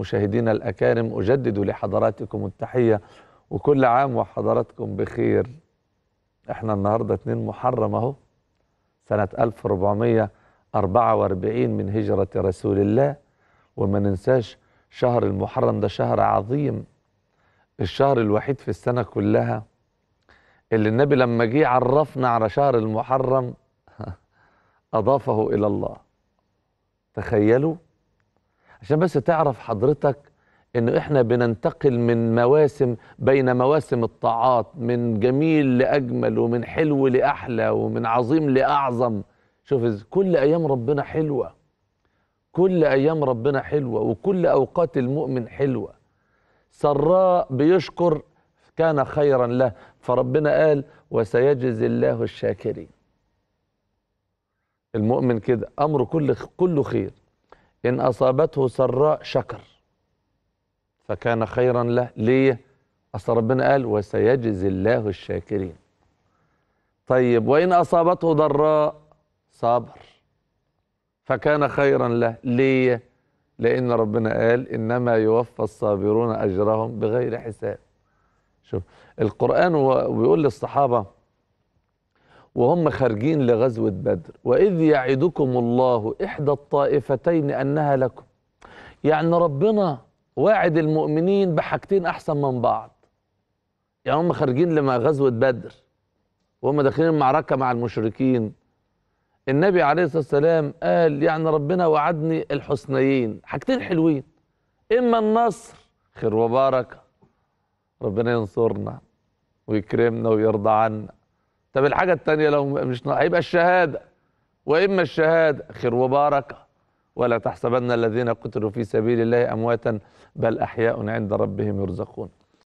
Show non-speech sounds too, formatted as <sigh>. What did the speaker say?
مشاهدينا الأكارم أجدد لحضراتكم التحية وكل عام وحضراتكم بخير احنا النهاردة 2 محرم اهو سنة 1444 من هجرة رسول الله وما ننساش شهر المحرم ده شهر عظيم الشهر الوحيد في السنة كلها اللي النبي لما جه عرفنا على شهر المحرم <laughs> أضافه إلى الله تخيلوا عشان بس تعرف حضرتك انه احنا بننتقل من مواسم بين مواسم الطاعات من جميل لاجمل ومن حلو لاحلى ومن عظيم لاعظم شوف كل ايام ربنا حلوه كل ايام ربنا حلوه وكل اوقات المؤمن حلوه سراء بيشكر كان خيرا له فربنا قال وسيجزي الله الشاكرين المؤمن كده امره كله كله خير إن أصابته سراء شكر فكان خيرا له ليه أصل ربنا قال وسيجزي الله الشاكرين طيب وإن أصابته ضراء صبر فكان خيرا له ليه لأن ربنا قال إنما يوفى الصابرون أجرهم بغير حساب شوف القرآن وبيقول للصحابة وهم خارجين لغزوة بدر وإذ يعدكم الله إحدى الطائفتين أنها لكم يعني ربنا واعد المؤمنين بحاجتين أحسن من بعض يعني هم خارجين لما غزوة بدر وهم داخلين المعركة مع المشركين النبي عليه الصلاة والسلام قال يعني ربنا وعدني الحسنيين حاجتين حلوين إما النصر خير وبركة ربنا ينصرنا ويكرمنا ويرضى عنا طب الحاجه التانية لو مش هيبقى الشهاده واما الشهاده خير وبركه ولا تحسبن الذين قتلوا في سبيل الله امواتا بل احياء عند ربهم يرزقون